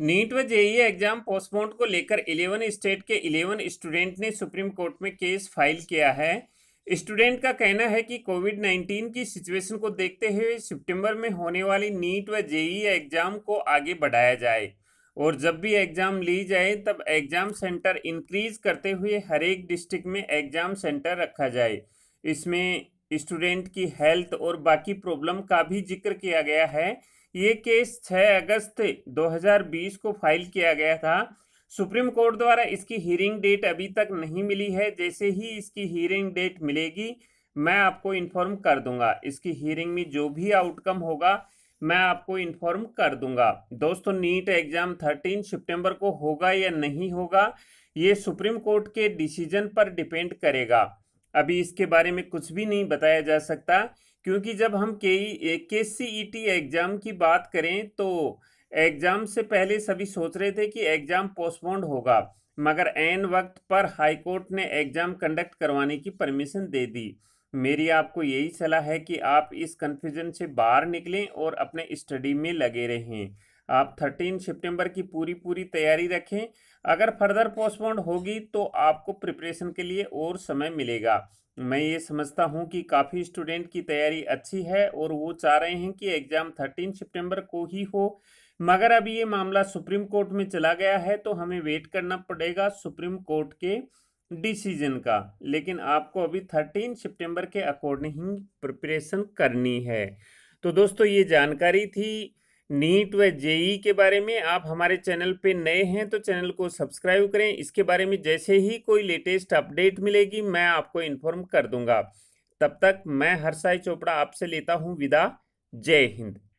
NEET व JEE exam postponed को लेकर 11 स्टेट के 11 स्टूडेंट ने सुप्रीम कोर्ट में केस फाइल किया है स्टूडेंट का कहना है कि कोविड 19 की सिचुएशन को देखते हुए सितंबर में होने वाली नीट व जेई एग्जाम को आगे बढ़ाया जाए और जब भी एग्ज़ाम ली जाए तब एग्ज़ाम सेंटर इंक्रीज करते हुए हर एक डिस्ट्रिक्ट में एग्ज़ाम सेंटर रखा जाए इसमें स्टूडेंट की हेल्थ और बाकी प्रॉब्लम का भी जिक्र किया गया है ये केस 6 अगस्त 2020 को फाइल किया गया था सुप्रीम कोर्ट द्वारा इसकी हियरिंग डेट अभी तक नहीं मिली है जैसे ही इसकी हियरिंग डेट मिलेगी मैं आपको इन्फॉर्म कर दूंगा इसकी हियरिंग में जो भी आउटकम होगा मैं आपको इन्फॉर्म कर दूंगा दोस्तों नीट एग्ज़ाम 13 सितंबर को होगा या नहीं होगा ये सुप्रीम कोर्ट के डिसीजन पर डिपेंड करेगा अभी इसके बारे में कुछ भी नहीं बताया जा सकता क्योंकि जब हम के के सी ई टी एग्ज़ाम की बात करें तो एग्ज़ाम से पहले सभी सोच रहे थे कि एग्ज़ाम पोस्टपोन्ड होगा मगर एन वक्त पर हाईकोर्ट ने एग्ज़ाम कंडक्ट करवाने की परमिशन दे दी मेरी आपको यही सलाह है कि आप इस कन्फ्यूज़न से बाहर निकलें और अपने स्टडी में लगे रहें आप थर्टीन सितंबर की पूरी पूरी तैयारी रखें अगर फर्दर पोस्टपोन होगी तो आपको प्रिपरेशन के लिए और समय मिलेगा मैं ये समझता हूँ कि काफ़ी स्टूडेंट की तैयारी अच्छी है और वो चाह रहे हैं कि एग्ज़ाम थर्टीन सितंबर को ही हो मगर अब ये मामला सुप्रीम कोर्ट में चला गया है तो हमें वेट करना पड़ेगा सुप्रीम कोर्ट के डिसीजन का लेकिन आपको अभी थर्टीन सितंबर के अकॉर्डिंग प्रिपरेशन करनी है तो दोस्तों ये जानकारी थी नीट व जेई के बारे में आप हमारे चैनल पे नए हैं तो चैनल को सब्सक्राइब करें इसके बारे में जैसे ही कोई लेटेस्ट अपडेट मिलेगी मैं आपको इन्फॉर्म कर दूंगा तब तक मैं हर्षाई चोपड़ा आपसे लेता हूँ विदा जय हिंद